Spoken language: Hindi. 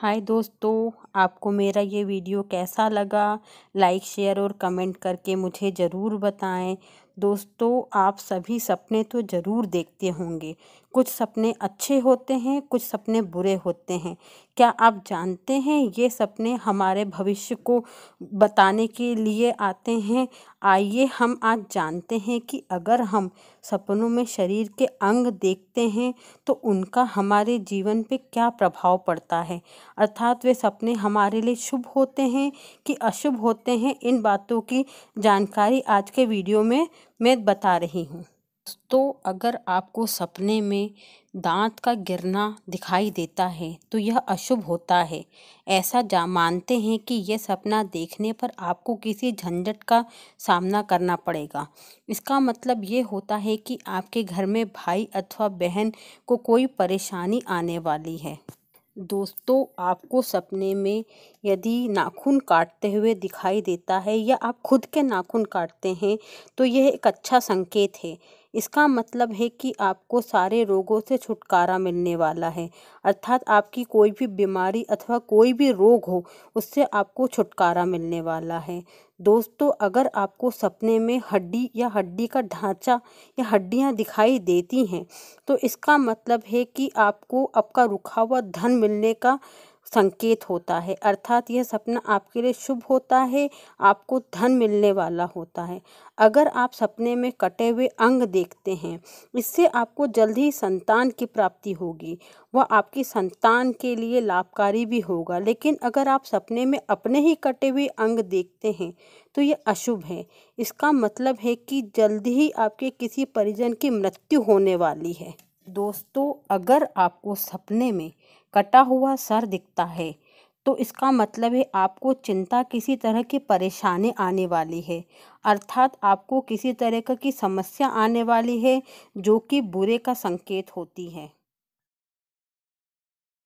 हाय दोस्तों आपको मेरा ये वीडियो कैसा लगा लाइक शेयर और कमेंट करके मुझे ज़रूर बताएं दोस्तों आप सभी सपने तो ज़रूर देखते होंगे कुछ सपने अच्छे होते हैं कुछ सपने बुरे होते हैं क्या आप जानते हैं ये सपने हमारे भविष्य को बताने के लिए आते हैं आइए हम आज जानते हैं कि अगर हम सपनों में शरीर के अंग देखते हैं तो उनका हमारे जीवन पे क्या प्रभाव पड़ता है अर्थात वे सपने हमारे लिए शुभ होते हैं कि अशुभ होते हैं इन बातों की जानकारी आज के वीडियो में मैं बता रही हूँ तो अगर आपको सपने में दांत का गिरना दिखाई देता है तो यह अशुभ होता है ऐसा जा मानते हैं कि यह सपना देखने पर आपको किसी झंझट का सामना करना पड़ेगा इसका मतलब ये होता है कि आपके घर में भाई अथवा बहन को कोई परेशानी आने वाली है दोस्तों आपको सपने में यदि नाखून काटते हुए दिखाई देता है या आप खुद के नाखून काटते हैं तो यह एक अच्छा संकेत है इसका मतलब है कि आपको सारे रोगों से छुटकारा मिलने वाला है अर्थात आपकी कोई भी बीमारी अथवा कोई भी रोग हो उससे आपको छुटकारा मिलने वाला है दोस्तों अगर आपको सपने में हड्डी या हड्डी का ढांचा या हड्डियां दिखाई देती हैं तो इसका मतलब है कि आपको आपका रुखा हुआ धन मिलने का संकेत होता है अर्थात यह सपना आपके लिए शुभ होता है आपको धन मिलने वाला होता है अगर आप सपने में कटे हुए अंग देखते हैं इससे आपको जल्द ही संतान की प्राप्ति होगी वह आपकी संतान के लिए लाभकारी भी होगा लेकिन अगर आप सपने में अपने ही कटे हुए अंग देखते हैं तो यह अशुभ है इसका मतलब है कि जल्द ही आपके किसी परिजन की मृत्यु होने वाली है दोस्तों अगर आपको सपने में कटा हुआ सर दिखता है तो इसका मतलब है आपको चिंता किसी तरह की परेशानी आने वाली है अर्थात आपको किसी तरह की समस्या आने वाली है जो कि बुरे का संकेत होती है